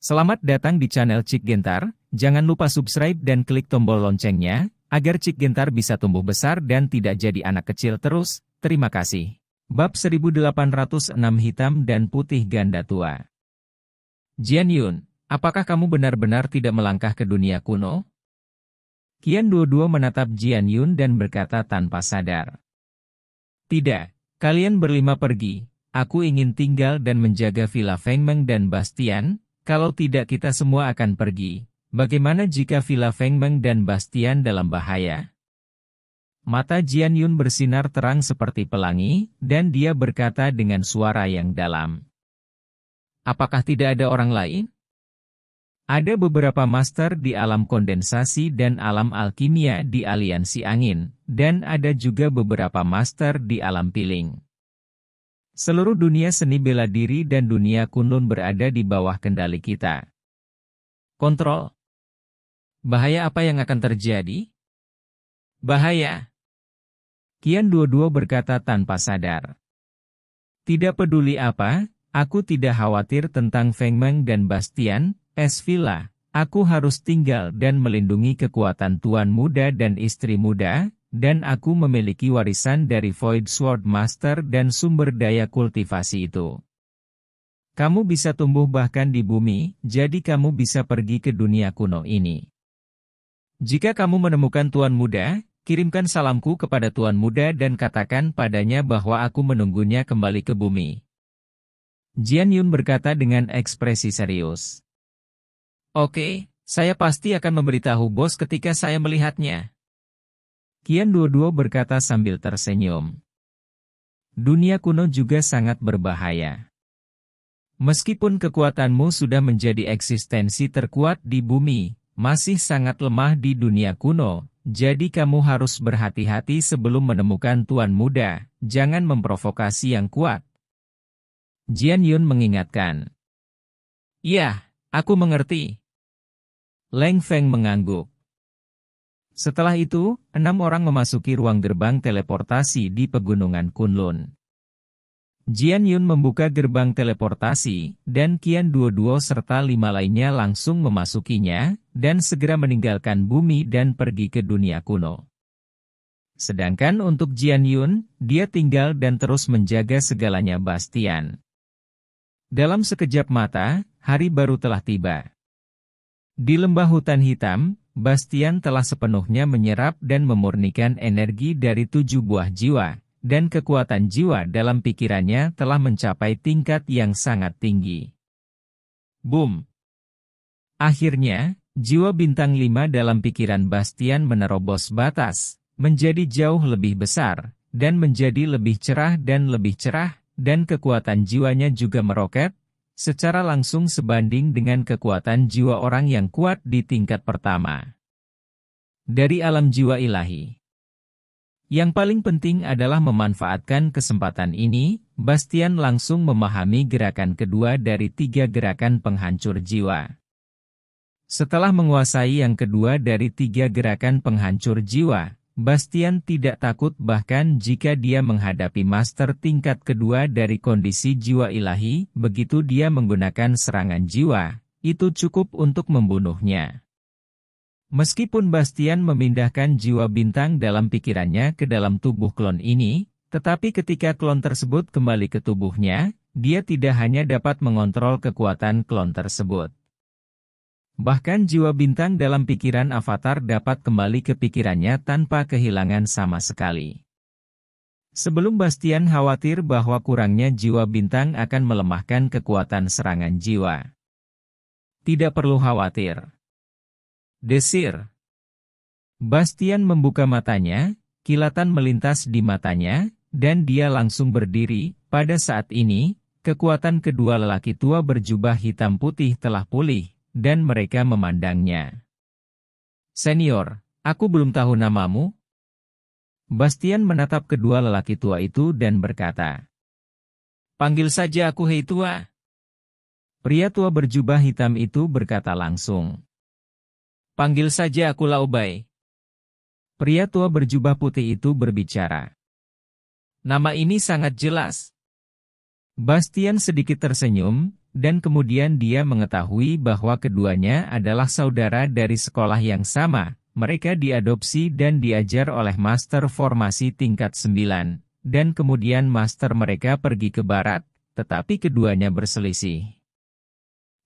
Selamat datang di channel Cik Gentar, jangan lupa subscribe dan klik tombol loncengnya, agar Cik Gentar bisa tumbuh besar dan tidak jadi anak kecil terus, terima kasih. Bab 1806 Hitam dan Putih Ganda Tua Jian Yun, apakah kamu benar-benar tidak melangkah ke dunia kuno? Kian Duo-Duo menatap Jian Yun dan berkata tanpa sadar. Tidak, kalian berlima pergi, aku ingin tinggal dan menjaga Villa Feng Meng dan Bastian, kalau tidak kita semua akan pergi. Bagaimana jika Villa Meng dan Bastian dalam bahaya? Mata Jian Yun bersinar terang seperti pelangi, dan dia berkata dengan suara yang dalam. Apakah tidak ada orang lain? Ada beberapa master di alam kondensasi dan alam alkimia di aliansi angin, dan ada juga beberapa master di alam piling. Seluruh dunia seni bela diri dan dunia kunlun berada di bawah kendali kita. Kontrol. Bahaya apa yang akan terjadi? Bahaya. Kian dua-dua berkata tanpa sadar. Tidak peduli apa, aku tidak khawatir tentang Feng Meng dan Bastian, Es Villa. Aku harus tinggal dan melindungi kekuatan tuan muda dan istri muda, dan aku memiliki warisan dari Void Sword Master dan sumber daya kultivasi itu. Kamu bisa tumbuh bahkan di bumi, jadi kamu bisa pergi ke dunia kuno ini. Jika kamu menemukan Tuan Muda, kirimkan salamku kepada Tuan Muda dan katakan padanya bahwa aku menunggunya kembali ke bumi. Jian Yun berkata dengan ekspresi serius. Oke, saya pasti akan memberitahu bos ketika saya melihatnya. Kian Duo-Duo berkata sambil tersenyum. Dunia kuno juga sangat berbahaya. Meskipun kekuatanmu sudah menjadi eksistensi terkuat di bumi, masih sangat lemah di dunia kuno, jadi kamu harus berhati-hati sebelum menemukan tuan muda, jangan memprovokasi yang kuat. Jian Yun mengingatkan. Ya, aku mengerti. Leng Feng mengangguk. Setelah itu, enam orang memasuki ruang gerbang teleportasi di pegunungan Kunlun. Jian Yun membuka gerbang teleportasi, dan Qian Duo-Duo serta lima lainnya langsung memasukinya, dan segera meninggalkan bumi dan pergi ke dunia kuno. Sedangkan untuk Jian Yun, dia tinggal dan terus menjaga segalanya Bastian. Dalam sekejap mata, hari baru telah tiba. Di lembah hutan hitam, Bastian telah sepenuhnya menyerap dan memurnikan energi dari tujuh buah jiwa, dan kekuatan jiwa dalam pikirannya telah mencapai tingkat yang sangat tinggi. Boom! Akhirnya, jiwa bintang lima dalam pikiran Bastian menerobos batas, menjadi jauh lebih besar, dan menjadi lebih cerah dan lebih cerah, dan kekuatan jiwanya juga meroket, secara langsung sebanding dengan kekuatan jiwa orang yang kuat di tingkat pertama. Dari alam jiwa ilahi. Yang paling penting adalah memanfaatkan kesempatan ini, Bastian langsung memahami gerakan kedua dari tiga gerakan penghancur jiwa. Setelah menguasai yang kedua dari tiga gerakan penghancur jiwa, Bastian tidak takut bahkan jika dia menghadapi master tingkat kedua dari kondisi jiwa ilahi, begitu dia menggunakan serangan jiwa, itu cukup untuk membunuhnya. Meskipun Bastian memindahkan jiwa bintang dalam pikirannya ke dalam tubuh klon ini, tetapi ketika klon tersebut kembali ke tubuhnya, dia tidak hanya dapat mengontrol kekuatan klon tersebut Bahkan jiwa bintang dalam pikiran avatar dapat kembali ke pikirannya tanpa kehilangan sama sekali. Sebelum Bastian khawatir bahwa kurangnya jiwa bintang akan melemahkan kekuatan serangan jiwa. Tidak perlu khawatir. Desir. Bastian membuka matanya, kilatan melintas di matanya, dan dia langsung berdiri. Pada saat ini, kekuatan kedua lelaki tua berjubah hitam putih telah pulih, dan mereka memandangnya. Senior, aku belum tahu namamu. Bastian menatap kedua lelaki tua itu dan berkata, Panggil saja aku hei tua. Pria tua berjubah hitam itu berkata langsung, Panggil saja aku laubai. Pria tua berjubah putih itu berbicara. Nama ini sangat jelas. Bastian sedikit tersenyum, dan kemudian dia mengetahui bahwa keduanya adalah saudara dari sekolah yang sama. Mereka diadopsi dan diajar oleh master formasi tingkat 9, dan kemudian master mereka pergi ke barat, tetapi keduanya berselisih.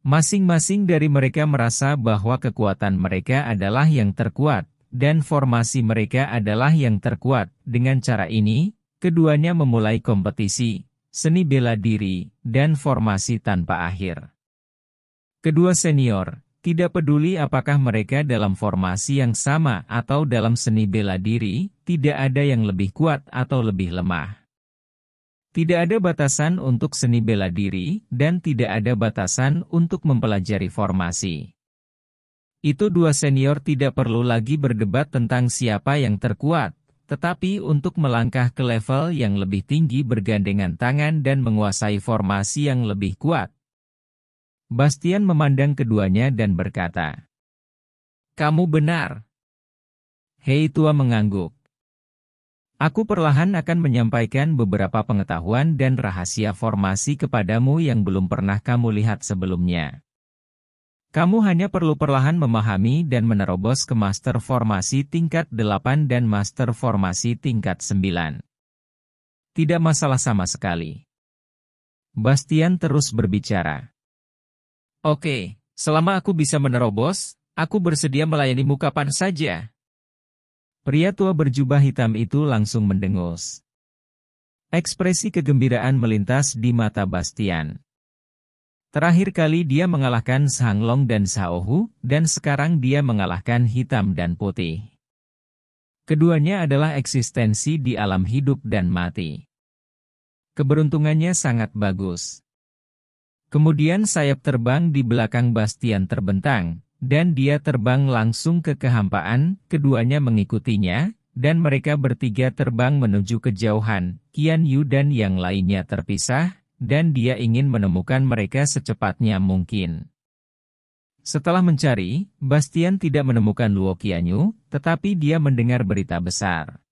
Masing-masing dari mereka merasa bahwa kekuatan mereka adalah yang terkuat, dan formasi mereka adalah yang terkuat. Dengan cara ini, keduanya memulai kompetisi, seni bela diri, dan formasi tanpa akhir. Kedua senior, tidak peduli apakah mereka dalam formasi yang sama atau dalam seni bela diri, tidak ada yang lebih kuat atau lebih lemah. Tidak ada batasan untuk seni bela diri, dan tidak ada batasan untuk mempelajari formasi. Itu dua senior tidak perlu lagi berdebat tentang siapa yang terkuat, tetapi untuk melangkah ke level yang lebih tinggi bergandengan tangan dan menguasai formasi yang lebih kuat. Bastian memandang keduanya dan berkata, Kamu benar. Hei tua mengangguk. Aku perlahan akan menyampaikan beberapa pengetahuan dan rahasia formasi kepadamu yang belum pernah kamu lihat sebelumnya. Kamu hanya perlu perlahan memahami dan menerobos ke master formasi tingkat 8 dan master formasi tingkat 9. Tidak masalah sama sekali. Bastian terus berbicara. Oke, selama aku bisa menerobos, aku bersedia melayanimu kapan saja. Pria tua berjubah hitam itu langsung mendengus. Ekspresi kegembiraan melintas di mata Bastian. Terakhir kali dia mengalahkan Sang Long dan Saohu, dan sekarang dia mengalahkan hitam dan putih. Keduanya adalah eksistensi di alam hidup dan mati. Keberuntungannya sangat bagus. Kemudian sayap terbang di belakang Bastian terbentang, dan dia terbang langsung ke kehampaan, keduanya mengikutinya, dan mereka bertiga terbang menuju kejauhan, Qian Yu dan yang lainnya terpisah, dan dia ingin menemukan mereka secepatnya mungkin. Setelah mencari, Bastian tidak menemukan Luo Qianyu, tetapi dia mendengar berita besar.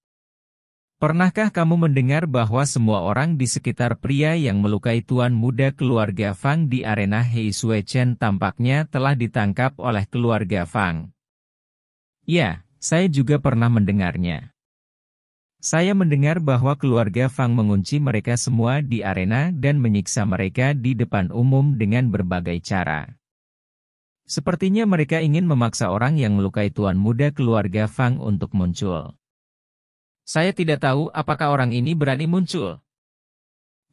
Pernahkah kamu mendengar bahwa semua orang di sekitar pria yang melukai tuan muda keluarga Fang di arena Hei Sui Chen tampaknya telah ditangkap oleh keluarga Fang? Ya, saya juga pernah mendengarnya. Saya mendengar bahwa keluarga Fang mengunci mereka semua di arena dan menyiksa mereka di depan umum dengan berbagai cara. Sepertinya mereka ingin memaksa orang yang melukai tuan muda keluarga Fang untuk muncul. Saya tidak tahu apakah orang ini berani muncul.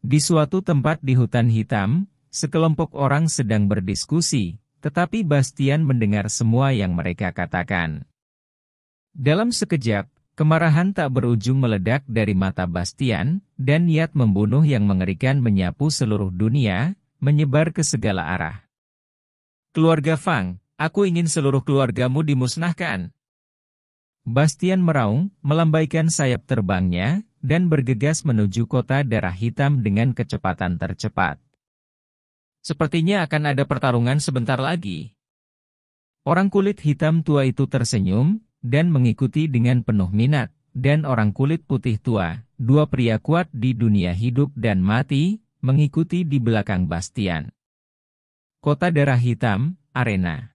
Di suatu tempat di hutan hitam, sekelompok orang sedang berdiskusi, tetapi Bastian mendengar semua yang mereka katakan. Dalam sekejap, Kemarahan tak berujung meledak dari mata Bastian, dan niat membunuh yang mengerikan menyapu seluruh dunia, menyebar ke segala arah. Keluarga Fang, aku ingin seluruh keluargamu dimusnahkan. Bastian meraung, melambaikan sayap terbangnya, dan bergegas menuju kota darah hitam dengan kecepatan tercepat. Sepertinya akan ada pertarungan sebentar lagi. Orang kulit hitam tua itu tersenyum, dan mengikuti dengan penuh minat, dan orang kulit putih tua, dua pria kuat di dunia hidup dan mati, mengikuti di belakang Bastian. Kota Darah Hitam, Arena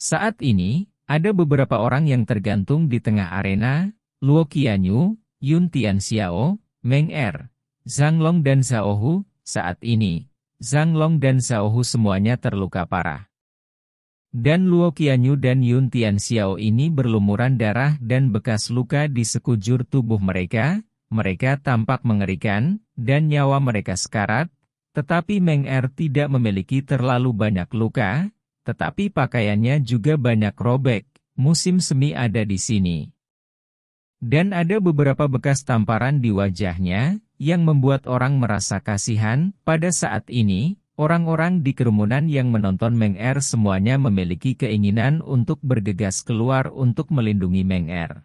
Saat ini, ada beberapa orang yang tergantung di tengah arena, Luo Qianyu, Yun Tian Xiao, Meng Er, Zhang Long dan Zhao Hu, saat ini, Zhang Long dan Zhao Hu semuanya terluka parah. Dan Luo Qianyu dan Yun Tian Xiao ini berlumuran darah dan bekas luka di sekujur tubuh mereka, mereka tampak mengerikan, dan nyawa mereka sekarat, tetapi Meng Er tidak memiliki terlalu banyak luka, tetapi pakaiannya juga banyak robek, musim semi ada di sini. Dan ada beberapa bekas tamparan di wajahnya, yang membuat orang merasa kasihan, pada saat ini, Orang-orang di kerumunan yang menonton Meng Er semuanya memiliki keinginan untuk bergegas keluar untuk melindungi Meng Er.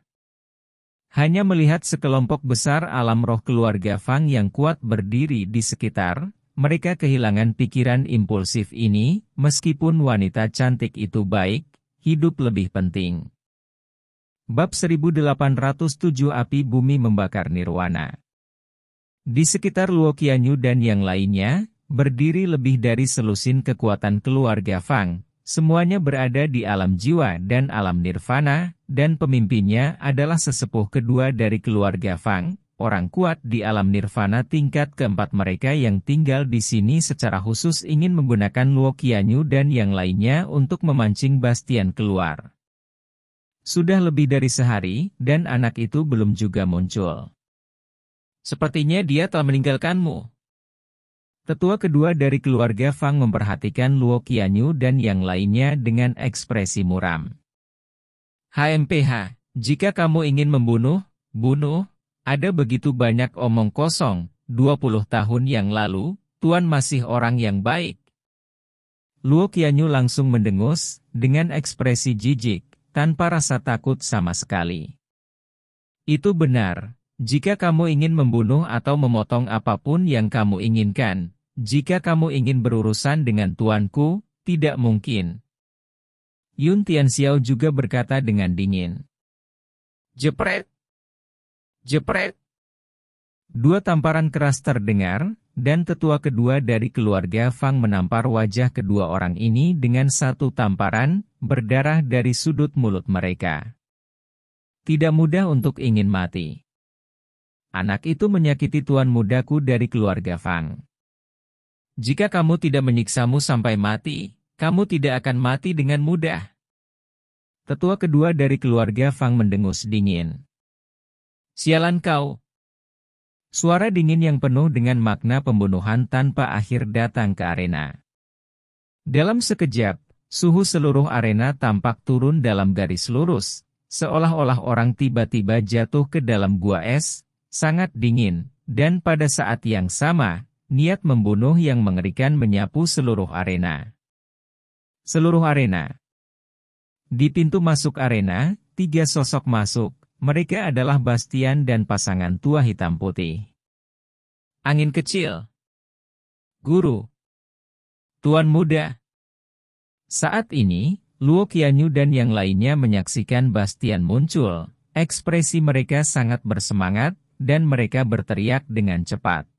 Hanya melihat sekelompok besar alam roh keluarga Fang yang kuat berdiri di sekitar, mereka kehilangan pikiran impulsif ini, meskipun wanita cantik itu baik, hidup lebih penting. Bab 1807 Api Bumi Membakar Nirwana Di sekitar Luokianyu dan yang lainnya, berdiri lebih dari selusin kekuatan keluarga Fang, semuanya berada di alam jiwa dan alam nirvana, dan pemimpinnya adalah sesepuh kedua dari keluarga Fang, orang kuat di alam nirvana tingkat keempat mereka yang tinggal di sini secara khusus ingin menggunakan Luo Qianyu dan yang lainnya untuk memancing Bastian keluar. Sudah lebih dari sehari, dan anak itu belum juga muncul. Sepertinya dia telah meninggalkanmu. Tetua kedua dari keluarga Fang memperhatikan Luo Qianyu dan yang lainnya dengan ekspresi muram. HMPH, jika kamu ingin membunuh, bunuh, ada begitu banyak omong kosong, 20 tahun yang lalu, Tuan masih orang yang baik. Luo Qianyu langsung mendengus, dengan ekspresi jijik, tanpa rasa takut sama sekali. Itu benar, jika kamu ingin membunuh atau memotong apapun yang kamu inginkan, jika kamu ingin berurusan dengan tuanku, tidak mungkin. Yun Tianxiao juga berkata dengan dingin. Jepret! Jepret! Dua tamparan keras terdengar, dan tetua kedua dari keluarga Fang menampar wajah kedua orang ini dengan satu tamparan, berdarah dari sudut mulut mereka. Tidak mudah untuk ingin mati. Anak itu menyakiti tuan mudaku dari keluarga Fang. Jika kamu tidak menyiksamu sampai mati, kamu tidak akan mati dengan mudah. Tetua kedua dari keluarga Fang mendengus dingin. Sialan kau. Suara dingin yang penuh dengan makna pembunuhan tanpa akhir datang ke arena. Dalam sekejap, suhu seluruh arena tampak turun dalam garis lurus, seolah-olah orang tiba-tiba jatuh ke dalam gua es, sangat dingin, dan pada saat yang sama, niat membunuh yang mengerikan menyapu seluruh arena. Seluruh arena. Di pintu masuk arena, tiga sosok masuk, mereka adalah Bastian dan pasangan tua hitam putih. Angin kecil. Guru. Tuan muda. Saat ini, Luo Qianyu dan yang lainnya menyaksikan Bastian muncul. Ekspresi mereka sangat bersemangat, dan mereka berteriak dengan cepat.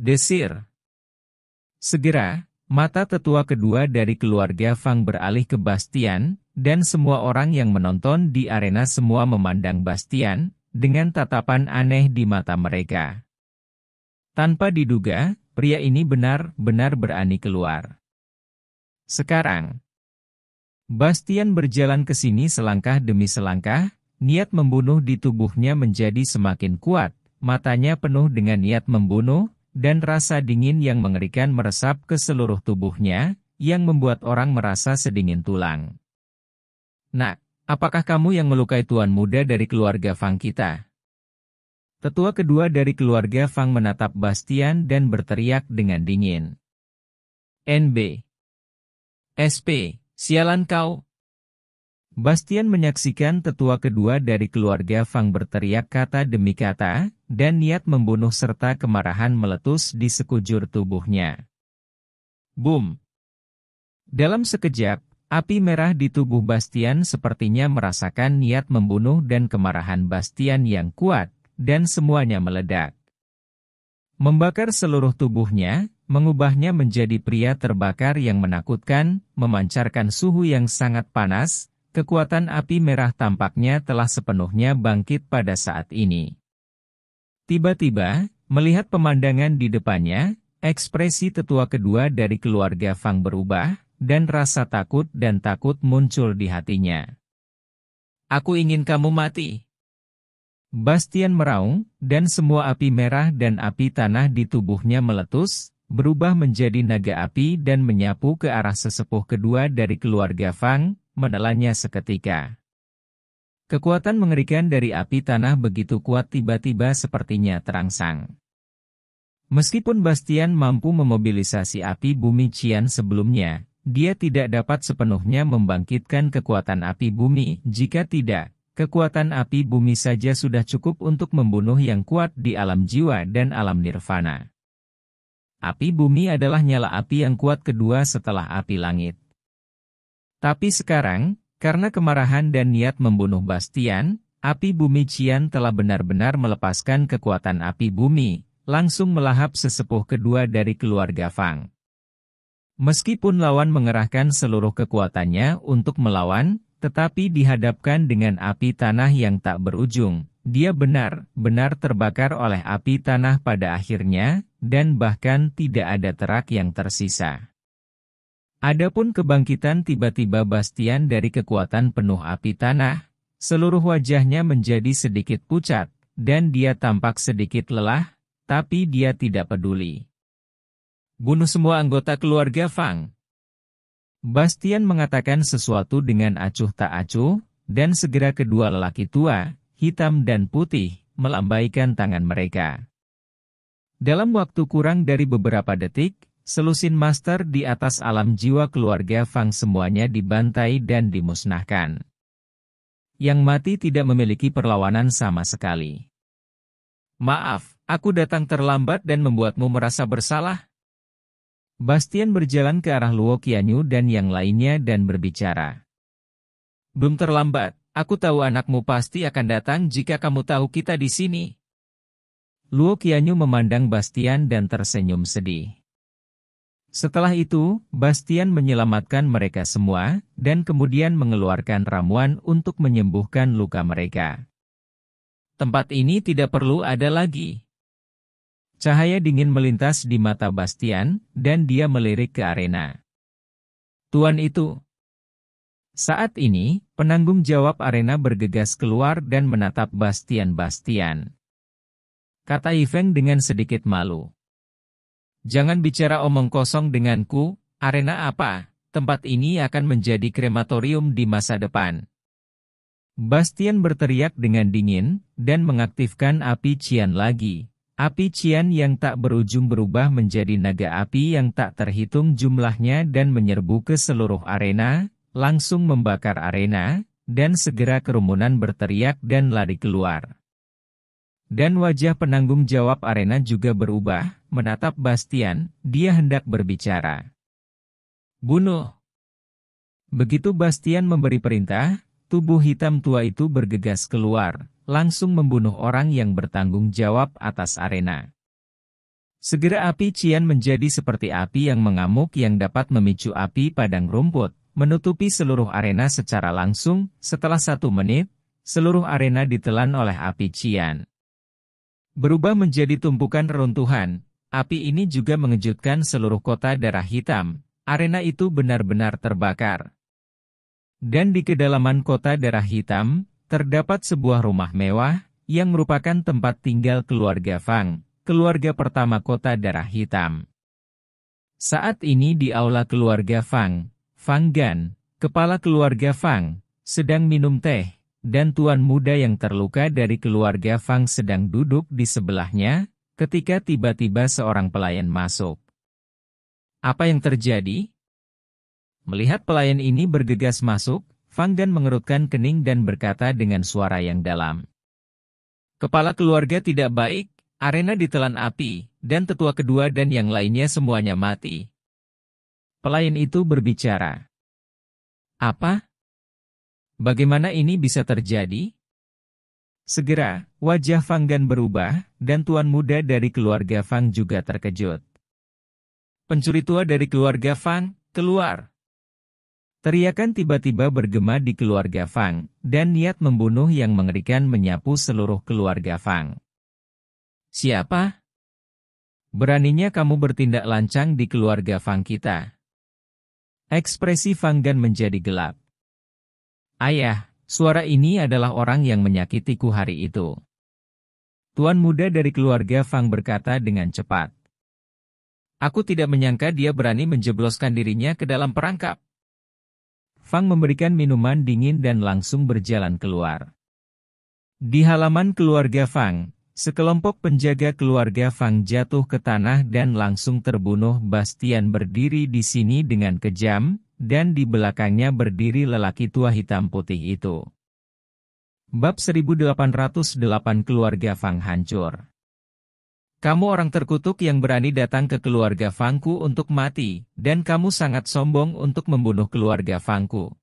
Desir. Segera, mata tetua kedua dari keluarga Fang beralih ke Bastian, dan semua orang yang menonton di arena semua memandang Bastian, dengan tatapan aneh di mata mereka. Tanpa diduga, pria ini benar-benar berani keluar. Sekarang, Bastian berjalan ke sini selangkah demi selangkah, niat membunuh di tubuhnya menjadi semakin kuat, matanya penuh dengan niat membunuh, dan rasa dingin yang mengerikan meresap ke seluruh tubuhnya, yang membuat orang merasa sedingin tulang. Nak, apakah kamu yang melukai tuan muda dari keluarga Fang kita? Tetua kedua dari keluarga Fang menatap Bastian dan berteriak dengan dingin. NB. SP, sialan kau, Bastian menyaksikan tetua kedua dari keluarga Fang berteriak kata demi kata, dan niat membunuh serta kemarahan meletus di sekujur tubuhnya. Boom! Dalam sekejap, api merah di tubuh Bastian sepertinya merasakan niat membunuh dan kemarahan Bastian yang kuat, dan semuanya meledak. Membakar seluruh tubuhnya, mengubahnya menjadi pria terbakar yang menakutkan, memancarkan suhu yang sangat panas, kekuatan api merah tampaknya telah sepenuhnya bangkit pada saat ini. Tiba-tiba, melihat pemandangan di depannya, ekspresi tetua kedua dari keluarga Fang berubah, dan rasa takut dan takut muncul di hatinya. Aku ingin kamu mati. Bastian meraung, dan semua api merah dan api tanah di tubuhnya meletus, berubah menjadi naga api dan menyapu ke arah sesepuh kedua dari keluarga Fang, menelannya seketika. Kekuatan mengerikan dari api tanah begitu kuat tiba-tiba sepertinya terangsang. Meskipun Bastian mampu memobilisasi api bumi Cian sebelumnya, dia tidak dapat sepenuhnya membangkitkan kekuatan api bumi. Jika tidak, kekuatan api bumi saja sudah cukup untuk membunuh yang kuat di alam jiwa dan alam nirvana. Api bumi adalah nyala api yang kuat kedua setelah api langit. Tapi sekarang, karena kemarahan dan niat membunuh Bastian, api bumi Cian telah benar-benar melepaskan kekuatan api bumi, langsung melahap sesepuh kedua dari keluarga Fang. Meskipun lawan mengerahkan seluruh kekuatannya untuk melawan, tetapi dihadapkan dengan api tanah yang tak berujung, dia benar-benar terbakar oleh api tanah pada akhirnya, dan bahkan tidak ada terak yang tersisa. Adapun kebangkitan tiba-tiba Bastian dari kekuatan penuh api tanah, seluruh wajahnya menjadi sedikit pucat, dan dia tampak sedikit lelah, tapi dia tidak peduli. Bunuh semua anggota keluarga Fang. Bastian mengatakan sesuatu dengan acuh tak acuh, dan segera kedua lelaki tua, hitam dan putih, melambaikan tangan mereka. Dalam waktu kurang dari beberapa detik, Selusin master di atas alam jiwa keluarga Fang semuanya dibantai dan dimusnahkan. Yang mati tidak memiliki perlawanan sama sekali. Maaf, aku datang terlambat dan membuatmu merasa bersalah. Bastian berjalan ke arah Luo Qianyu dan yang lainnya dan berbicara. Belum terlambat, aku tahu anakmu pasti akan datang jika kamu tahu kita di sini. Luo Qianyu memandang Bastian dan tersenyum sedih. Setelah itu, Bastian menyelamatkan mereka semua, dan kemudian mengeluarkan ramuan untuk menyembuhkan luka mereka. Tempat ini tidak perlu ada lagi. Cahaya dingin melintas di mata Bastian, dan dia melirik ke arena. Tuan itu. Saat ini, penanggung jawab arena bergegas keluar dan menatap Bastian-Bastian. Kata Yveng dengan sedikit malu. Jangan bicara omong kosong denganku, arena apa? Tempat ini akan menjadi krematorium di masa depan. Bastian berteriak dengan dingin, dan mengaktifkan api Cian lagi. Api Cian yang tak berujung berubah menjadi naga api yang tak terhitung jumlahnya dan menyerbu ke seluruh arena, langsung membakar arena, dan segera kerumunan berteriak dan lari keluar. Dan wajah penanggung jawab arena juga berubah, menatap Bastian, dia hendak berbicara. Bunuh! Begitu Bastian memberi perintah, tubuh hitam tua itu bergegas keluar, langsung membunuh orang yang bertanggung jawab atas arena. Segera api Cian menjadi seperti api yang mengamuk yang dapat memicu api padang rumput, menutupi seluruh arena secara langsung, setelah satu menit, seluruh arena ditelan oleh api Cian. Berubah menjadi tumpukan reruntuhan, Api ini juga mengejutkan seluruh kota darah hitam, arena itu benar-benar terbakar. Dan di kedalaman kota darah hitam, terdapat sebuah rumah mewah, yang merupakan tempat tinggal keluarga Fang, keluarga pertama kota darah hitam. Saat ini di aula keluarga Fang, Fang Gan, kepala keluarga Fang, sedang minum teh, dan tuan muda yang terluka dari keluarga Fang sedang duduk di sebelahnya, Ketika tiba-tiba seorang pelayan masuk. Apa yang terjadi? Melihat pelayan ini bergegas masuk, Fang dan mengerutkan kening dan berkata dengan suara yang dalam. Kepala keluarga tidak baik, arena ditelan api, dan tetua kedua dan yang lainnya semuanya mati. Pelayan itu berbicara. Apa? Bagaimana ini bisa terjadi? Segera, wajah Fang Gan berubah, dan tuan muda dari keluarga Fang juga terkejut. Pencuri tua dari keluarga Fang, keluar! Teriakan tiba-tiba bergema di keluarga Fang, dan niat membunuh yang mengerikan menyapu seluruh keluarga Fang. Siapa? Beraninya kamu bertindak lancang di keluarga Fang kita. Ekspresi Fang Gan menjadi gelap. Ayah, Suara ini adalah orang yang menyakitiku hari itu. Tuan muda dari keluarga Fang berkata dengan cepat. Aku tidak menyangka dia berani menjebloskan dirinya ke dalam perangkap. Fang memberikan minuman dingin dan langsung berjalan keluar. Di halaman keluarga Fang, sekelompok penjaga keluarga Fang jatuh ke tanah dan langsung terbunuh Bastian berdiri di sini dengan kejam, dan di belakangnya berdiri lelaki tua hitam putih itu. Bab 1808 Keluarga Fang Hancur Kamu orang terkutuk yang berani datang ke keluarga Fangku untuk mati, dan kamu sangat sombong untuk membunuh keluarga Fangku.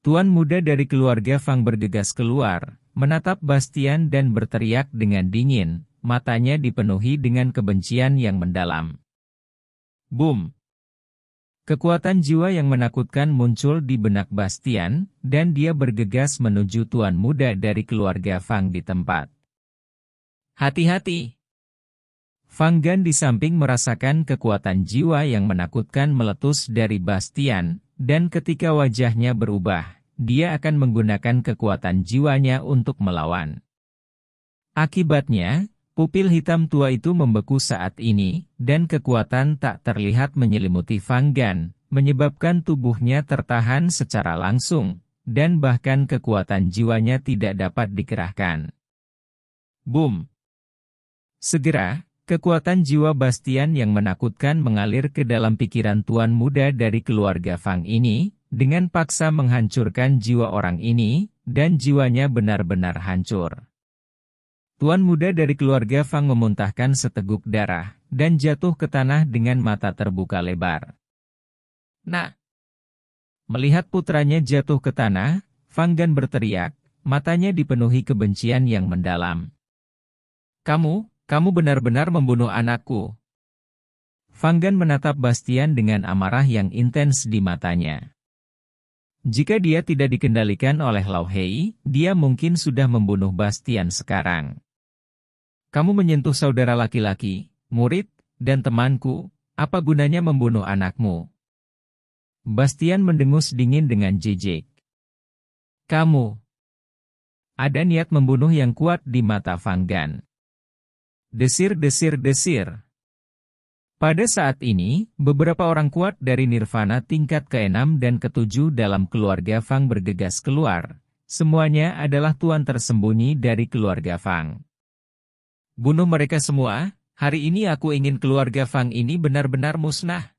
Tuan muda dari keluarga Fang bergegas keluar, menatap Bastian dan berteriak dengan dingin, matanya dipenuhi dengan kebencian yang mendalam. Boom! Kekuatan jiwa yang menakutkan muncul di benak Bastian, dan dia bergegas menuju tuan muda dari keluarga Fang di tempat. Hati-hati! Fang Gan di samping merasakan kekuatan jiwa yang menakutkan meletus dari Bastian, dan ketika wajahnya berubah, dia akan menggunakan kekuatan jiwanya untuk melawan. Akibatnya, Pupil hitam tua itu membeku saat ini, dan kekuatan tak terlihat menyelimuti Fanggan, menyebabkan tubuhnya tertahan secara langsung, dan bahkan kekuatan jiwanya tidak dapat dikerahkan. Boom! Segera, kekuatan jiwa Bastian yang menakutkan mengalir ke dalam pikiran tuan muda dari keluarga Fang ini, dengan paksa menghancurkan jiwa orang ini, dan jiwanya benar-benar hancur. Tuan muda dari keluarga Fang memuntahkan seteguk darah dan jatuh ke tanah dengan mata terbuka lebar. Nah! Melihat putranya jatuh ke tanah, Fang Gan berteriak, matanya dipenuhi kebencian yang mendalam. Kamu, kamu benar-benar membunuh anakku. Fang Gan menatap Bastian dengan amarah yang intens di matanya. Jika dia tidak dikendalikan oleh Lauhei, Hei, dia mungkin sudah membunuh Bastian sekarang. Kamu menyentuh saudara laki-laki, murid, dan temanku, apa gunanya membunuh anakmu? Bastian mendengus dingin dengan jijik. Kamu. Ada niat membunuh yang kuat di mata Fanggan. Desir-desir-desir. Pada saat ini, beberapa orang kuat dari Nirvana tingkat ke-6 dan ke-7 dalam keluarga Fang bergegas keluar. Semuanya adalah tuan tersembunyi dari keluarga Fang. Bunuh mereka semua, hari ini aku ingin keluarga Fang ini benar-benar musnah.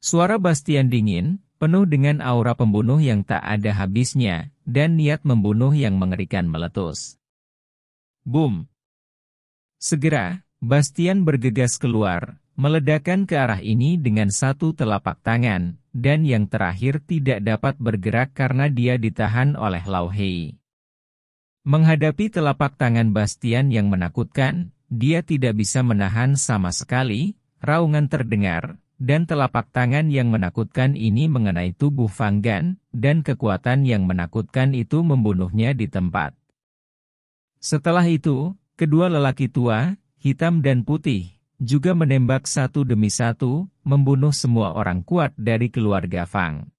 Suara Bastian dingin, penuh dengan aura pembunuh yang tak ada habisnya, dan niat membunuh yang mengerikan meletus. Boom! Segera, Bastian bergegas keluar, meledakan ke arah ini dengan satu telapak tangan, dan yang terakhir tidak dapat bergerak karena dia ditahan oleh Lau Hei. Menghadapi telapak tangan Bastian yang menakutkan, dia tidak bisa menahan sama sekali, raungan terdengar, dan telapak tangan yang menakutkan ini mengenai tubuh Fanggan, dan kekuatan yang menakutkan itu membunuhnya di tempat. Setelah itu, kedua lelaki tua, hitam dan putih, juga menembak satu demi satu, membunuh semua orang kuat dari keluarga Fang.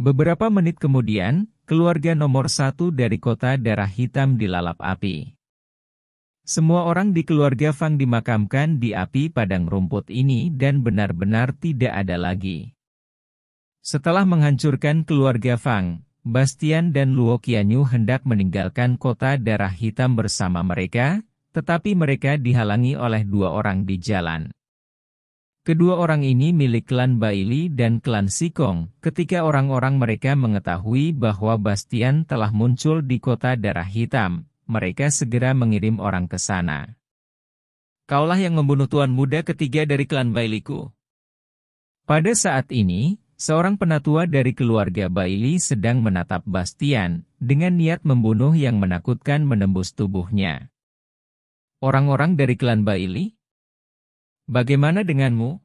Beberapa menit kemudian, keluarga nomor satu dari kota darah hitam di lalap api. Semua orang di keluarga Fang dimakamkan di api padang rumput ini dan benar-benar tidak ada lagi. Setelah menghancurkan keluarga Fang, Bastian dan Luo Qianyu hendak meninggalkan kota darah hitam bersama mereka, tetapi mereka dihalangi oleh dua orang di jalan. Kedua orang ini milik klan Baili dan klan Sikong. Ketika orang-orang mereka mengetahui bahwa Bastian telah muncul di kota darah hitam, mereka segera mengirim orang ke sana. Kaulah yang membunuh tuan muda ketiga dari klan Bailiku. Pada saat ini, seorang penatua dari keluarga Baili sedang menatap Bastian, dengan niat membunuh yang menakutkan menembus tubuhnya. Orang-orang dari klan Baili, Bagaimana denganmu?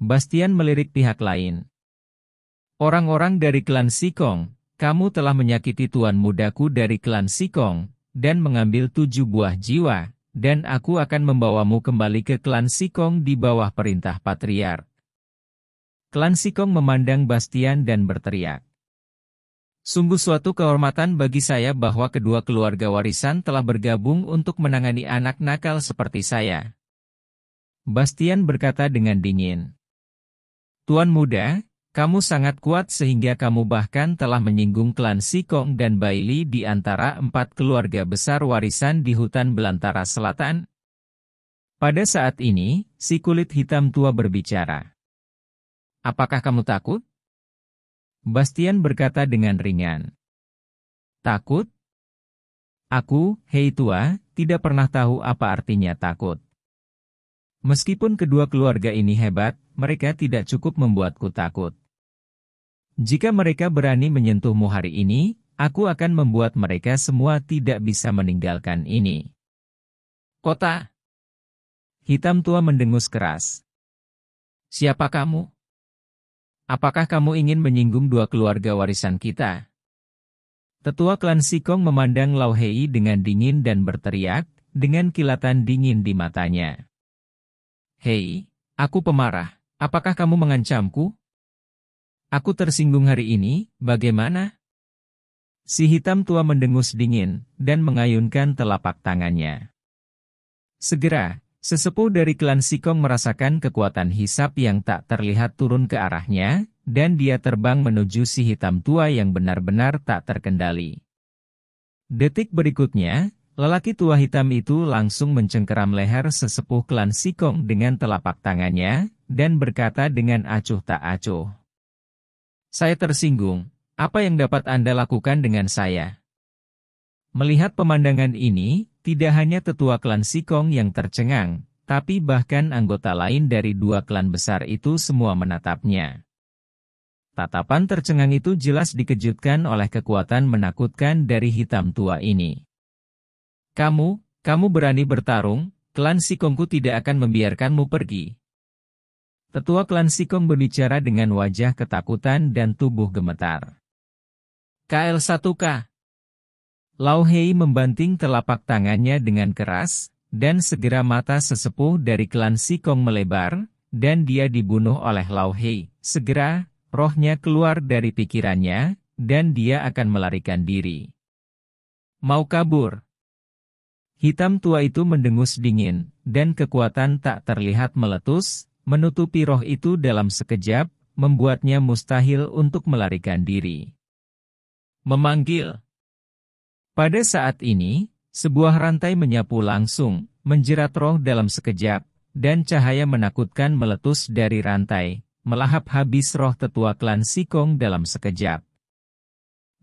Bastian melirik pihak lain. Orang-orang dari klan Sikong, kamu telah menyakiti tuan mudaku dari klan Sikong, dan mengambil tujuh buah jiwa, dan aku akan membawamu kembali ke klan Sikong di bawah perintah patriark. Klan Sikong memandang Bastian dan berteriak. Sungguh suatu kehormatan bagi saya bahwa kedua keluarga warisan telah bergabung untuk menangani anak nakal seperti saya. Bastian berkata dengan dingin. Tuan muda, kamu sangat kuat sehingga kamu bahkan telah menyinggung klan Sikong dan Baili di antara empat keluarga besar warisan di hutan belantara selatan. Pada saat ini, si kulit hitam tua berbicara. Apakah kamu takut? Bastian berkata dengan ringan. Takut? Aku, hei tua, tidak pernah tahu apa artinya takut. Meskipun kedua keluarga ini hebat, mereka tidak cukup membuatku takut. Jika mereka berani menyentuhmu hari ini, aku akan membuat mereka semua tidak bisa meninggalkan ini. Kota Hitam tua mendengus keras. Siapa kamu? Apakah kamu ingin menyinggung dua keluarga warisan kita? Tetua klan Sikong memandang Lauhei dengan dingin dan berteriak, dengan kilatan dingin di matanya. Hei, aku pemarah, apakah kamu mengancamku? Aku tersinggung hari ini, bagaimana? Si hitam tua mendengus dingin, dan mengayunkan telapak tangannya. Segera, sesepuh dari klan Sikong merasakan kekuatan hisap yang tak terlihat turun ke arahnya, dan dia terbang menuju si hitam tua yang benar-benar tak terkendali. Detik berikutnya, Lelaki tua hitam itu langsung mencengkeram leher sesepuh klan Sikong dengan telapak tangannya, dan berkata dengan acuh tak acuh. Saya tersinggung, apa yang dapat Anda lakukan dengan saya? Melihat pemandangan ini, tidak hanya tetua klan Sikong yang tercengang, tapi bahkan anggota lain dari dua klan besar itu semua menatapnya. Tatapan tercengang itu jelas dikejutkan oleh kekuatan menakutkan dari hitam tua ini. Kamu, kamu berani bertarung, klan Sikongku tidak akan membiarkanmu pergi. Tetua klan Sikong berbicara dengan wajah ketakutan dan tubuh gemetar. KL1K Lau Hei membanting telapak tangannya dengan keras, dan segera mata sesepuh dari klan Sikong melebar, dan dia dibunuh oleh Lau Hei. Segera, rohnya keluar dari pikirannya, dan dia akan melarikan diri. Mau kabur? Hitam tua itu mendengus dingin, dan kekuatan tak terlihat meletus, menutupi roh itu dalam sekejap, membuatnya mustahil untuk melarikan diri. Memanggil Pada saat ini, sebuah rantai menyapu langsung, menjerat roh dalam sekejap, dan cahaya menakutkan meletus dari rantai, melahap habis roh tetua klan Sikong dalam sekejap.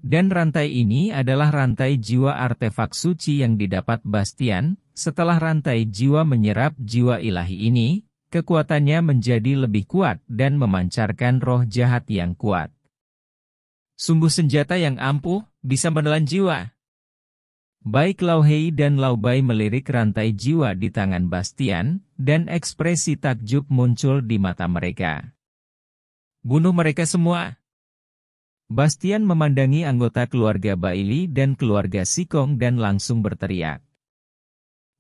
Dan rantai ini adalah rantai jiwa artefak suci yang didapat Bastian, setelah rantai jiwa menyerap jiwa ilahi ini, kekuatannya menjadi lebih kuat dan memancarkan roh jahat yang kuat. Sumbu senjata yang ampuh, bisa menelan jiwa. Baik Lau Hei dan Lau Bai melirik rantai jiwa di tangan Bastian, dan ekspresi takjub muncul di mata mereka. Bunuh mereka semua. Bastian memandangi anggota keluarga Baili dan keluarga Sikong dan langsung berteriak.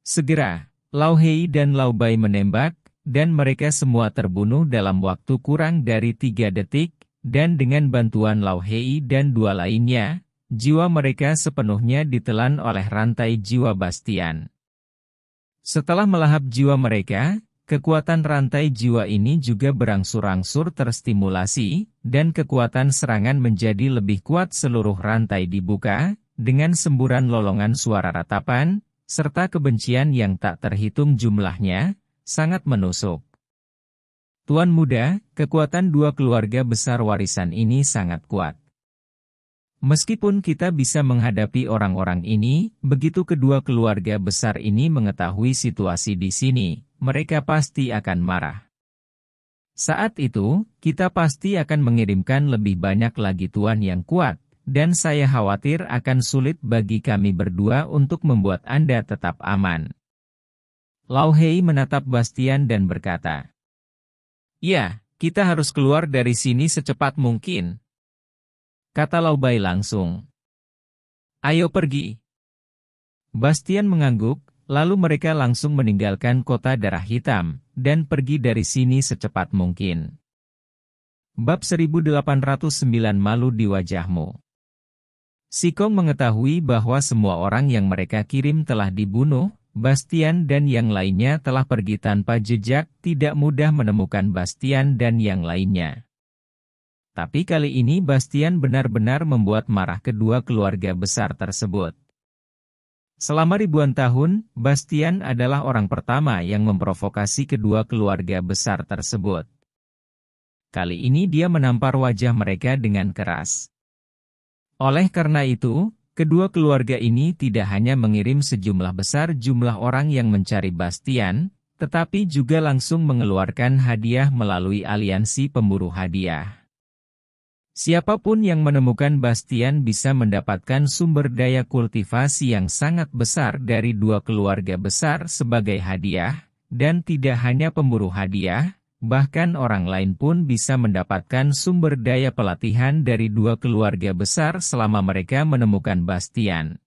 Segera, Lau Hei dan Lau Bai menembak, dan mereka semua terbunuh dalam waktu kurang dari tiga detik, dan dengan bantuan Lau Hei dan dua lainnya, jiwa mereka sepenuhnya ditelan oleh rantai jiwa Bastian. Setelah melahap jiwa mereka, Kekuatan rantai jiwa ini juga berangsur-angsur terstimulasi, dan kekuatan serangan menjadi lebih kuat seluruh rantai dibuka, dengan semburan lolongan suara ratapan, serta kebencian yang tak terhitung jumlahnya, sangat menusuk. Tuan muda, kekuatan dua keluarga besar warisan ini sangat kuat. Meskipun kita bisa menghadapi orang-orang ini, begitu kedua keluarga besar ini mengetahui situasi di sini, mereka pasti akan marah. Saat itu, kita pasti akan mengirimkan lebih banyak lagi tuan yang kuat, dan saya khawatir akan sulit bagi kami berdua untuk membuat Anda tetap aman. Lauhei menatap Bastian dan berkata, Ya, kita harus keluar dari sini secepat mungkin. Kata Bai langsung. Ayo pergi. Bastian mengangguk, Lalu mereka langsung meninggalkan kota darah hitam, dan pergi dari sini secepat mungkin. Bab 1809 Malu di Wajahmu Sikong mengetahui bahwa semua orang yang mereka kirim telah dibunuh, Bastian dan yang lainnya telah pergi tanpa jejak, tidak mudah menemukan Bastian dan yang lainnya. Tapi kali ini Bastian benar-benar membuat marah kedua keluarga besar tersebut. Selama ribuan tahun, Bastian adalah orang pertama yang memprovokasi kedua keluarga besar tersebut. Kali ini dia menampar wajah mereka dengan keras. Oleh karena itu, kedua keluarga ini tidak hanya mengirim sejumlah besar jumlah orang yang mencari Bastian, tetapi juga langsung mengeluarkan hadiah melalui aliansi pemburu hadiah. Siapapun yang menemukan Bastian bisa mendapatkan sumber daya kultivasi yang sangat besar dari dua keluarga besar sebagai hadiah, dan tidak hanya pemburu hadiah, bahkan orang lain pun bisa mendapatkan sumber daya pelatihan dari dua keluarga besar selama mereka menemukan Bastian.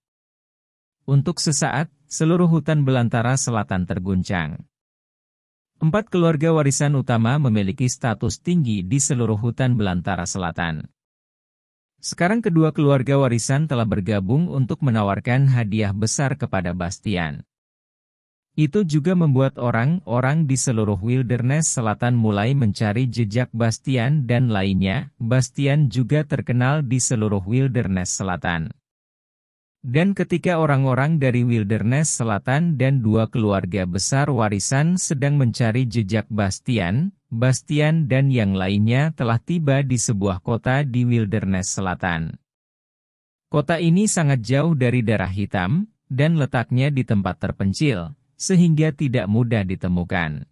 Untuk sesaat, seluruh hutan belantara selatan terguncang. Empat keluarga warisan utama memiliki status tinggi di seluruh hutan belantara selatan. Sekarang kedua keluarga warisan telah bergabung untuk menawarkan hadiah besar kepada Bastian. Itu juga membuat orang-orang di seluruh wilderness selatan mulai mencari jejak Bastian dan lainnya. Bastian juga terkenal di seluruh wilderness selatan. Dan ketika orang-orang dari Wilderness Selatan dan dua keluarga besar warisan sedang mencari jejak Bastian, Bastian dan yang lainnya telah tiba di sebuah kota di Wilderness Selatan. Kota ini sangat jauh dari darah hitam, dan letaknya di tempat terpencil, sehingga tidak mudah ditemukan.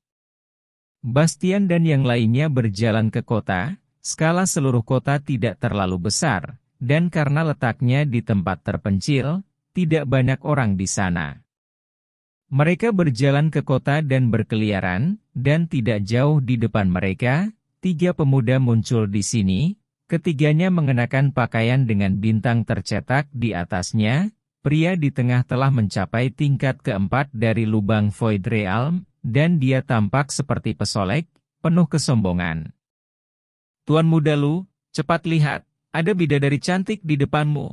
Bastian dan yang lainnya berjalan ke kota, skala seluruh kota tidak terlalu besar, dan karena letaknya di tempat terpencil, tidak banyak orang di sana. Mereka berjalan ke kota dan berkeliaran, dan tidak jauh di depan mereka, tiga pemuda muncul di sini, ketiganya mengenakan pakaian dengan bintang tercetak di atasnya, pria di tengah telah mencapai tingkat keempat dari lubang Void Realm, dan dia tampak seperti pesolek, penuh kesombongan. Tuan muda lu, cepat lihat ada bidadari cantik di depanmu.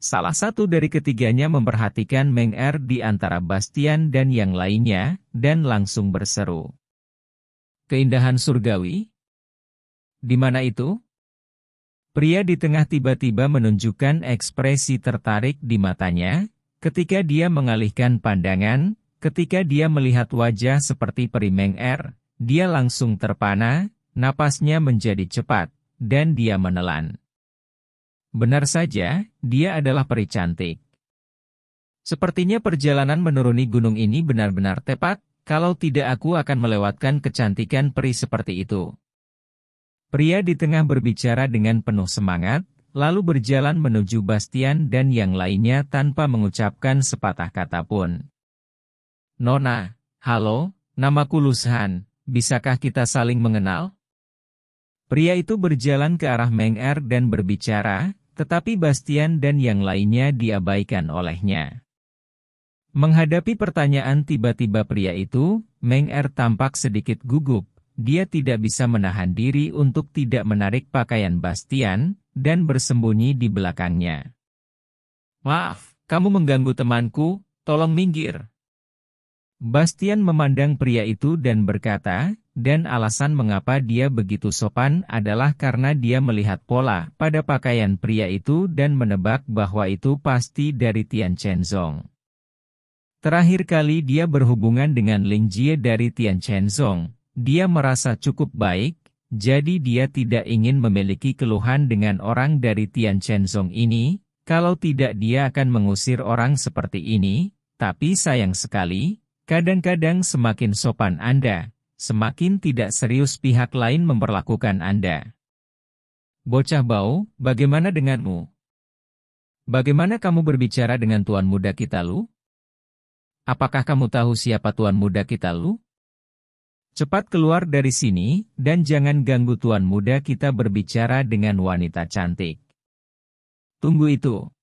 Salah satu dari ketiganya memperhatikan Meng Er di antara Bastian dan yang lainnya, dan langsung berseru. Keindahan surgawi? Di mana itu? Pria di tengah tiba-tiba menunjukkan ekspresi tertarik di matanya, ketika dia mengalihkan pandangan, ketika dia melihat wajah seperti peri Meng Er, dia langsung terpana, napasnya menjadi cepat, dan dia menelan. Benar saja, dia adalah peri cantik. Sepertinya perjalanan menuruni gunung ini benar-benar tepat, kalau tidak aku akan melewatkan kecantikan peri seperti itu. Pria di tengah berbicara dengan penuh semangat, lalu berjalan menuju Bastian dan yang lainnya tanpa mengucapkan sepatah kata pun. Nona, halo, namaku Lushan, bisakah kita saling mengenal? Pria itu berjalan ke arah Meng Er dan berbicara, tetapi Bastian dan yang lainnya diabaikan olehnya. Menghadapi pertanyaan tiba-tiba pria itu, Meng Er tampak sedikit gugup. Dia tidak bisa menahan diri untuk tidak menarik pakaian Bastian, dan bersembunyi di belakangnya. Maaf, kamu mengganggu temanku, tolong minggir. Bastian memandang pria itu dan berkata, dan alasan mengapa dia begitu sopan adalah karena dia melihat pola pada pakaian pria itu dan menebak bahwa itu pasti dari Tian Chenzong. Terakhir kali dia berhubungan dengan Ling Jie dari Tian Chenzong, dia merasa cukup baik, jadi dia tidak ingin memiliki keluhan dengan orang dari Tian Chenzong ini, kalau tidak dia akan mengusir orang seperti ini, tapi sayang sekali, kadang-kadang semakin sopan Anda, semakin tidak serius pihak lain memperlakukan Anda. Bocah bau, bagaimana denganmu? Bagaimana kamu berbicara dengan tuan muda kita lu? Apakah kamu tahu siapa tuan muda kita lu? Cepat keluar dari sini, dan jangan ganggu tuan muda kita berbicara dengan wanita cantik. Tunggu itu.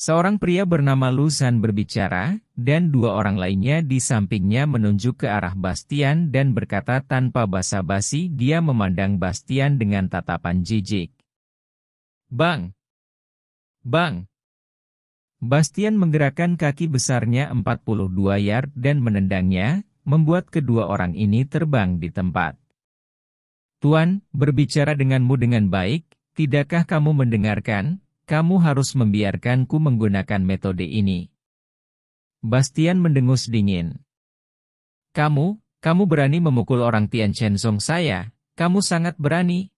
Seorang pria bernama Luzan berbicara, dan dua orang lainnya di sampingnya menunjuk ke arah Bastian dan berkata tanpa basa-basi dia memandang Bastian dengan tatapan jijik. Bang! Bang! Bastian menggerakkan kaki besarnya 42 yard dan menendangnya, membuat kedua orang ini terbang di tempat. Tuan, berbicara denganmu dengan baik, tidakkah kamu mendengarkan? Kamu harus membiarkanku menggunakan metode ini. Bastian mendengus dingin. Kamu, kamu berani memukul orang Tian Chenzong saya, kamu sangat berani.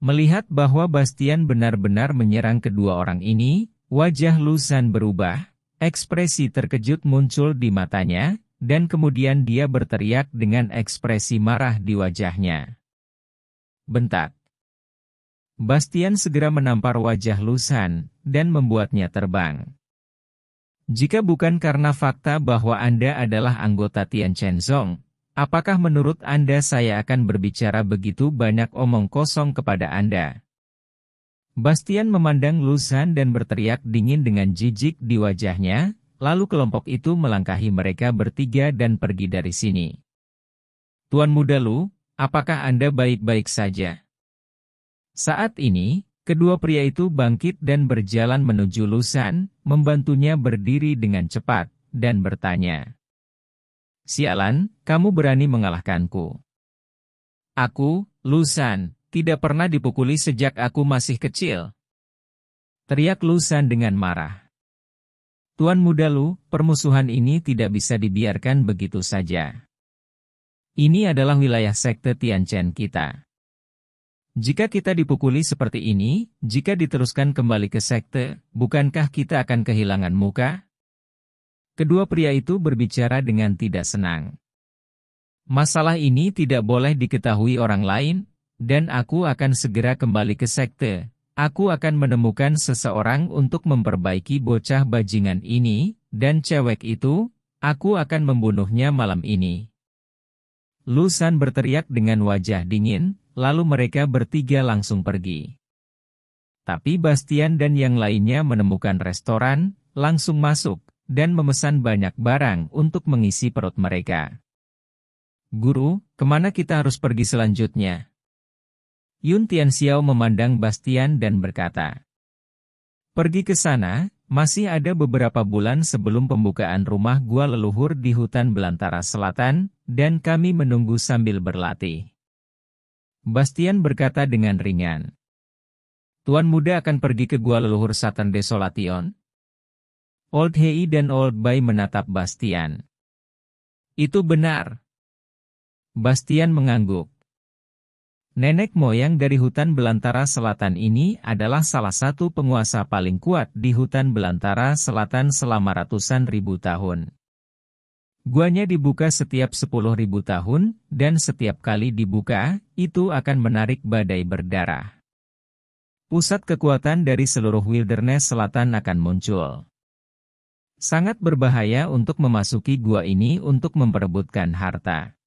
Melihat bahwa Bastian benar-benar menyerang kedua orang ini, wajah Lusan berubah, ekspresi terkejut muncul di matanya, dan kemudian dia berteriak dengan ekspresi marah di wajahnya. Bentak. Bastian segera menampar wajah Lusan, dan membuatnya terbang. Jika bukan karena fakta bahwa Anda adalah anggota Tian Chenzong, apakah menurut Anda saya akan berbicara begitu banyak omong kosong kepada Anda? Bastian memandang Lusan dan berteriak dingin dengan jijik di wajahnya, lalu kelompok itu melangkahi mereka bertiga dan pergi dari sini. Tuan Muda Lu, apakah Anda baik-baik saja? Saat ini, kedua pria itu bangkit dan berjalan menuju Lusan, membantunya berdiri dengan cepat, dan bertanya. Sialan, kamu berani mengalahkanku. Aku, Lusan, tidak pernah dipukuli sejak aku masih kecil. Teriak Lusan dengan marah. Tuan muda Lu, permusuhan ini tidak bisa dibiarkan begitu saja. Ini adalah wilayah sekte Tianchen kita. Jika kita dipukuli seperti ini, jika diteruskan kembali ke sekte, bukankah kita akan kehilangan muka? Kedua pria itu berbicara dengan tidak senang. Masalah ini tidak boleh diketahui orang lain, dan aku akan segera kembali ke sekte. Aku akan menemukan seseorang untuk memperbaiki bocah bajingan ini, dan cewek itu, aku akan membunuhnya malam ini. Lusan berteriak dengan wajah dingin, lalu mereka bertiga langsung pergi. Tapi Bastian dan yang lainnya menemukan restoran, langsung masuk, dan memesan banyak barang untuk mengisi perut mereka. Guru, kemana kita harus pergi selanjutnya? Yun Xiao memandang Bastian dan berkata, Pergi ke sana, masih ada beberapa bulan sebelum pembukaan rumah gua leluhur di hutan belantara selatan, dan kami menunggu sambil berlatih. Bastian berkata dengan ringan. Tuan muda akan pergi ke gua leluhur Satan Desolation? Old Hei dan Old Bai menatap Bastian. Itu benar. Bastian mengangguk. Nenek moyang dari hutan belantara selatan ini adalah salah satu penguasa paling kuat di hutan belantara selatan selama ratusan ribu tahun. Guanya dibuka setiap 10.000 tahun, dan setiap kali dibuka, itu akan menarik badai berdarah. Pusat kekuatan dari seluruh wilderness selatan akan muncul. Sangat berbahaya untuk memasuki gua ini untuk memperebutkan harta.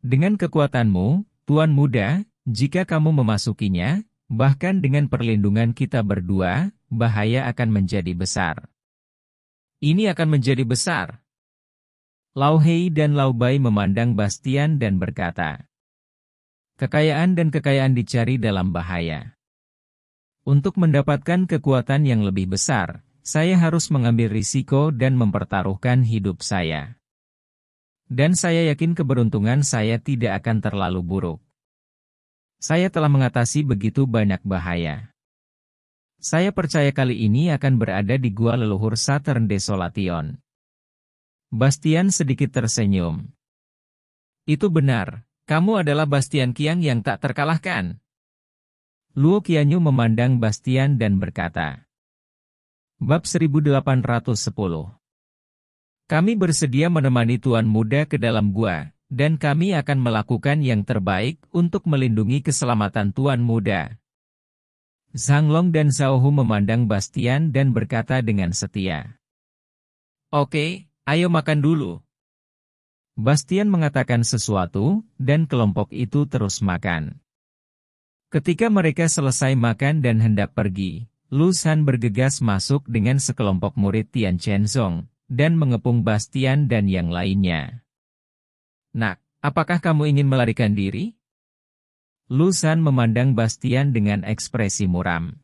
Dengan kekuatanmu, Tuan Muda, jika kamu memasukinya, bahkan dengan perlindungan kita berdua, bahaya akan menjadi besar. Ini akan menjadi besar, Lauhei dan Laubai memandang Bastian dan berkata, Kekayaan dan kekayaan dicari dalam bahaya. Untuk mendapatkan kekuatan yang lebih besar, saya harus mengambil risiko dan mempertaruhkan hidup saya. Dan saya yakin keberuntungan saya tidak akan terlalu buruk. Saya telah mengatasi begitu banyak bahaya. Saya percaya kali ini akan berada di gua leluhur Saturn Desolation. Bastian sedikit tersenyum. Itu benar, kamu adalah Bastian Kiang yang tak terkalahkan. Luo Qianyu memandang Bastian dan berkata, Bab 1810 Kami bersedia menemani Tuan Muda ke dalam gua, dan kami akan melakukan yang terbaik untuk melindungi keselamatan Tuan Muda. Zhang Long dan Zhao Hu memandang Bastian dan berkata dengan setia, Oke, Ayo makan dulu. Bastian mengatakan sesuatu, dan kelompok itu terus makan. Ketika mereka selesai makan dan hendak pergi, Lu San bergegas masuk dengan sekelompok murid Tian Chenzong, dan mengepung Bastian dan yang lainnya. Nak, apakah kamu ingin melarikan diri? Lu San memandang Bastian dengan ekspresi muram.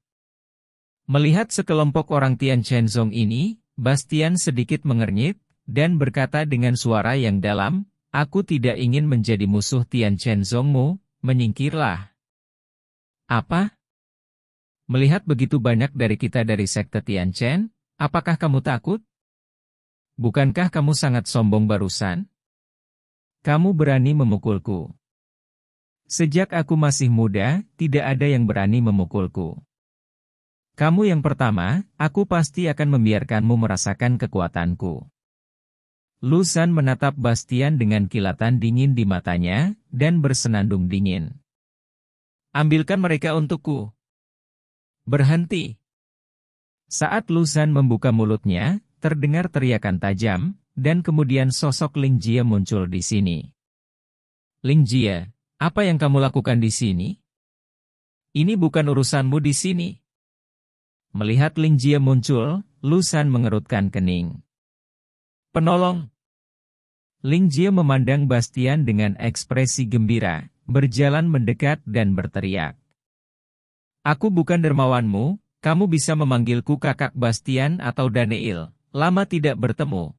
Melihat sekelompok orang Tian Chenzong ini, Bastian sedikit mengernyit, dan berkata dengan suara yang dalam, Aku tidak ingin menjadi musuh Tian Chen Zongmu, menyingkirlah. Apa? Melihat begitu banyak dari kita dari sekte Tian Chen, apakah kamu takut? Bukankah kamu sangat sombong barusan? Kamu berani memukulku. Sejak aku masih muda, tidak ada yang berani memukulku. Kamu yang pertama, aku pasti akan membiarkanmu merasakan kekuatanku. Lusan menatap Bastian dengan kilatan dingin di matanya, dan bersenandung dingin. Ambilkan mereka untukku. Berhenti. Saat Lusan membuka mulutnya, terdengar teriakan tajam, dan kemudian sosok Ling Jia muncul di sini. Ling Jia, apa yang kamu lakukan di sini? Ini bukan urusanmu di sini. Melihat Ling Jia muncul, Lusan mengerutkan kening. Penolong Ling Jie memandang Bastian dengan ekspresi gembira, berjalan mendekat dan berteriak. Aku bukan dermawanmu, kamu bisa memanggilku kakak Bastian atau Daniel, lama tidak bertemu.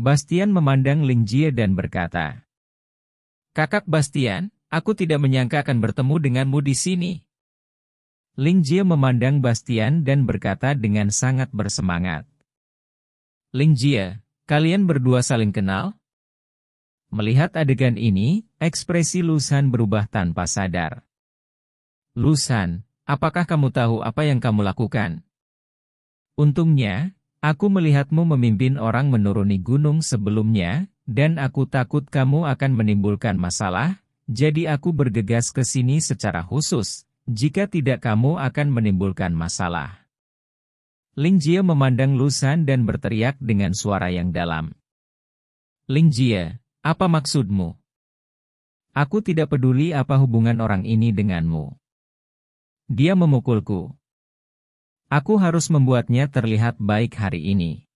Bastian memandang Ling Jie dan berkata, Kakak Bastian, aku tidak menyangka akan bertemu denganmu di sini. Ling Jie memandang Bastian dan berkata dengan sangat bersemangat. Ling Jie, kalian berdua saling kenal? Melihat adegan ini, ekspresi Lusan berubah tanpa sadar. Lusan, apakah kamu tahu apa yang kamu lakukan? Untungnya, aku melihatmu memimpin orang menuruni gunung sebelumnya, dan aku takut kamu akan menimbulkan masalah, jadi aku bergegas ke sini secara khusus, jika tidak kamu akan menimbulkan masalah. Ling Jie memandang Lusan dan berteriak dengan suara yang dalam. Ling Jie, apa maksudmu? Aku tidak peduli apa hubungan orang ini denganmu. Dia memukulku. Aku harus membuatnya terlihat baik hari ini.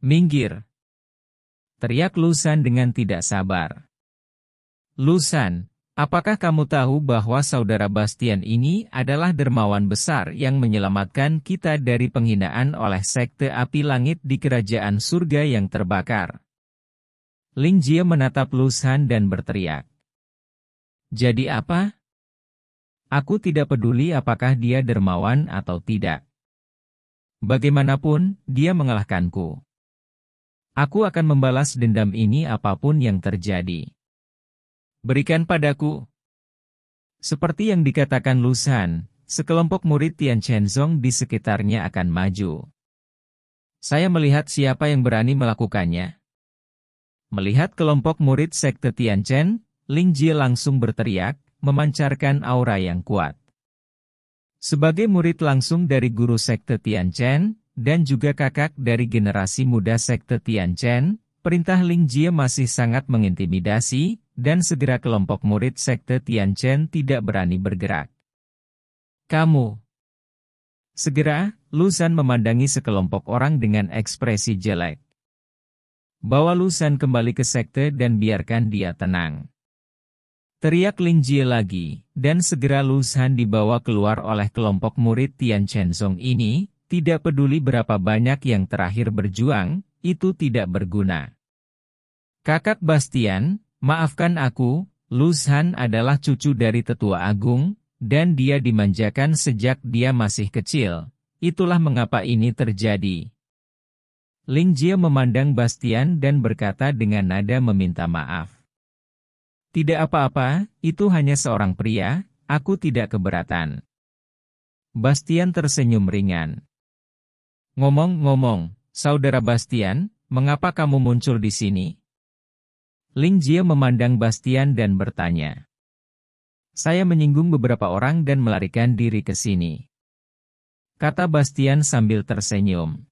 Minggir. Teriak Lusan dengan tidak sabar. Lusan, Apakah kamu tahu bahwa saudara Bastian ini adalah dermawan besar yang menyelamatkan kita dari penghinaan oleh sekte api langit di kerajaan surga yang terbakar? Ling Jie menatap Lushan dan berteriak. Jadi apa? Aku tidak peduli apakah dia dermawan atau tidak. Bagaimanapun, dia mengalahkanku. Aku akan membalas dendam ini apapun yang terjadi berikan padaku. Seperti yang dikatakan Lusan, sekelompok murid Tian Chenzong di sekitarnya akan maju. Saya melihat siapa yang berani melakukannya. Melihat kelompok murid sekte Tian Chen, Ling Jie langsung berteriak, memancarkan aura yang kuat. Sebagai murid langsung dari guru sekte Tian Chen, dan juga kakak dari generasi muda sekte Tian Chen, perintah Ling Jie masih sangat mengintimidasi, dan segera kelompok murid sekte Tianchen tidak berani bergerak. Kamu. Segera, Lusan memandangi sekelompok orang dengan ekspresi jelek. Bawa Lusan kembali ke sekte dan biarkan dia tenang. Teriak Lin Jie lagi, dan segera Lusan dibawa keluar oleh kelompok murid Tian Chen Song ini, tidak peduli berapa banyak yang terakhir berjuang, itu tidak berguna. Kakak Bastian, Maafkan aku, Lushan adalah cucu dari tetua agung, dan dia dimanjakan sejak dia masih kecil. Itulah mengapa ini terjadi. Ling Jie memandang Bastian dan berkata dengan nada meminta maaf. Tidak apa-apa, itu hanya seorang pria, aku tidak keberatan. Bastian tersenyum ringan. Ngomong-ngomong, saudara Bastian, mengapa kamu muncul di sini? Ling Jie memandang Bastian dan bertanya. Saya menyinggung beberapa orang dan melarikan diri ke sini. Kata Bastian sambil tersenyum.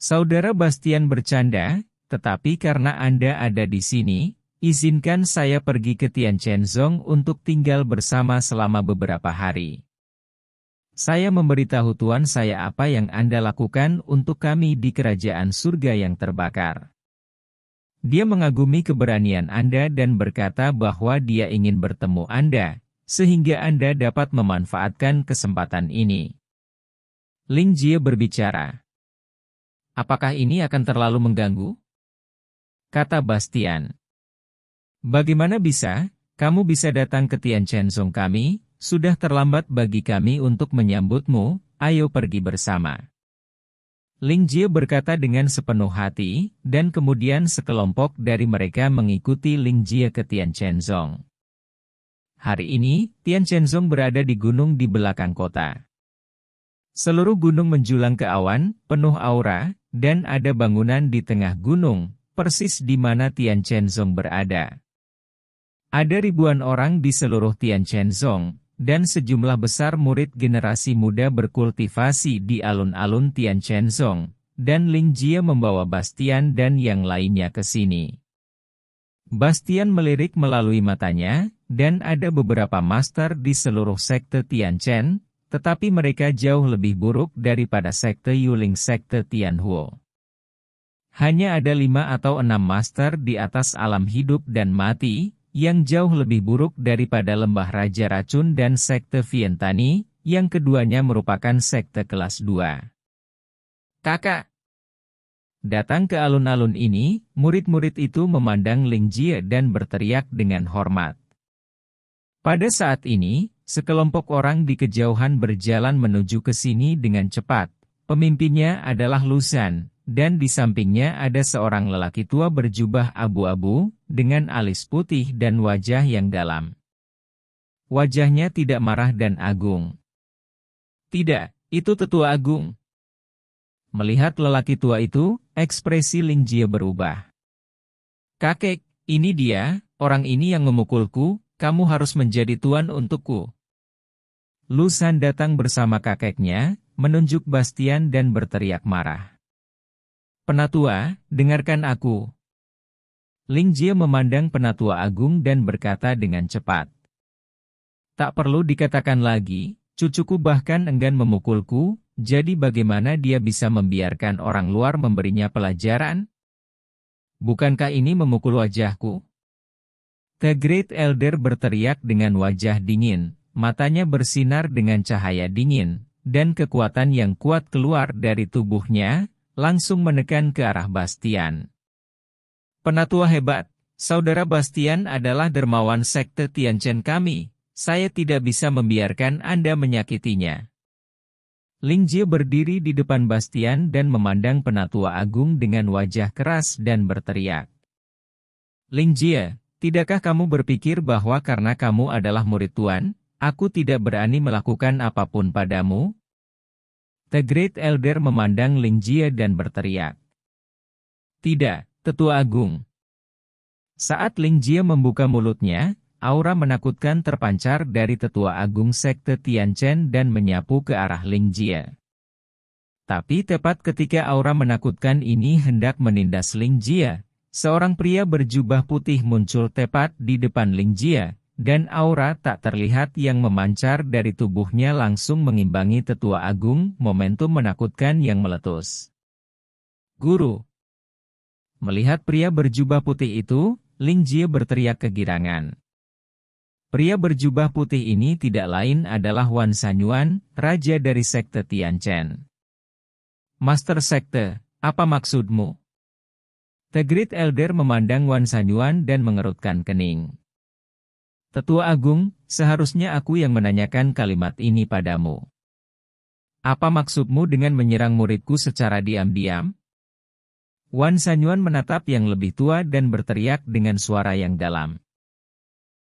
Saudara Bastian bercanda, tetapi karena Anda ada di sini, izinkan saya pergi ke Tian Chenzong untuk tinggal bersama selama beberapa hari. Saya memberitahu Tuan saya apa yang Anda lakukan untuk kami di kerajaan surga yang terbakar. Dia mengagumi keberanian Anda dan berkata bahwa dia ingin bertemu Anda, sehingga Anda dapat memanfaatkan kesempatan ini. Ling Jie berbicara. Apakah ini akan terlalu mengganggu? Kata Bastian. Bagaimana bisa, kamu bisa datang ke Tian Song kami, sudah terlambat bagi kami untuk menyambutmu, ayo pergi bersama. Ling Jie berkata dengan sepenuh hati, dan kemudian sekelompok dari mereka mengikuti Ling Jie ke Tian Chenzong. Hari ini, Tian Chenzong berada di gunung di belakang kota. Seluruh gunung menjulang ke awan, penuh aura, dan ada bangunan di tengah gunung, persis di mana Tian Chenzong berada. Ada ribuan orang di seluruh Tian Chenzong, dan sejumlah besar murid generasi muda berkultivasi di alun-alun Tianchenzong, dan Ling Jie membawa Bastian dan yang lainnya ke sini. Bastian melirik melalui matanya, dan ada beberapa master di seluruh sekte Tianchen, tetapi mereka jauh lebih buruk daripada sekte Yuling sekte Tianhuo. Hanya ada lima atau enam master di atas alam hidup dan mati, yang jauh lebih buruk daripada lembah Raja Racun dan Sekte Vientani, yang keduanya merupakan sekte kelas 2. Kakak Datang ke alun-alun ini, murid-murid itu memandang Ling Jie dan berteriak dengan hormat. Pada saat ini, sekelompok orang di kejauhan berjalan menuju ke sini dengan cepat. Pemimpinnya adalah Lusan, dan di sampingnya ada seorang lelaki tua berjubah abu-abu, dengan alis putih dan wajah yang dalam. Wajahnya tidak marah dan agung. Tidak, itu tetua agung. Melihat lelaki tua itu, ekspresi Ling Jie berubah. Kakek, ini dia, orang ini yang memukulku, kamu harus menjadi tuan untukku. Lusan datang bersama kakeknya, menunjuk Bastian dan berteriak marah. Penatua, dengarkan aku, Ling Jie memandang penatua agung dan berkata dengan cepat. Tak perlu dikatakan lagi, cucuku bahkan enggan memukulku, jadi bagaimana dia bisa membiarkan orang luar memberinya pelajaran? Bukankah ini memukul wajahku? The Great Elder berteriak dengan wajah dingin, matanya bersinar dengan cahaya dingin, dan kekuatan yang kuat keluar dari tubuhnya, langsung menekan ke arah Bastian. Penatua hebat, Saudara Bastian adalah dermawan sekte Tianchen kami, saya tidak bisa membiarkan Anda menyakitinya. Ling Jie berdiri di depan Bastian dan memandang penatua agung dengan wajah keras dan berteriak. Ling Jie, tidakkah kamu berpikir bahwa karena kamu adalah murid Tuan, aku tidak berani melakukan apapun padamu? The Great Elder memandang Ling Jie dan berteriak. Tidak, Tetua Agung. Saat Ling Jie membuka mulutnya, aura menakutkan terpancar dari Tetua Agung Sekte Tianchen dan menyapu ke arah Ling Jie. Tapi tepat ketika aura menakutkan ini hendak menindas Ling Jie, seorang pria berjubah putih muncul tepat di depan Ling Jie, dan aura tak terlihat yang memancar dari tubuhnya langsung mengimbangi Tetua Agung, momentum menakutkan yang meletus. Guru, Melihat pria berjubah putih itu, Ling Jie berteriak kegirangan. Pria berjubah putih ini tidak lain adalah Wan Sanyuan, raja dari sekte Tianchen. Master Sekte, apa maksudmu? The Great Elder memandang Wan Sanyuan dan mengerutkan kening. Tetua Agung, seharusnya aku yang menanyakan kalimat ini padamu. Apa maksudmu dengan menyerang muridku secara diam-diam? Wan Sanyuan menatap yang lebih tua dan berteriak dengan suara yang dalam.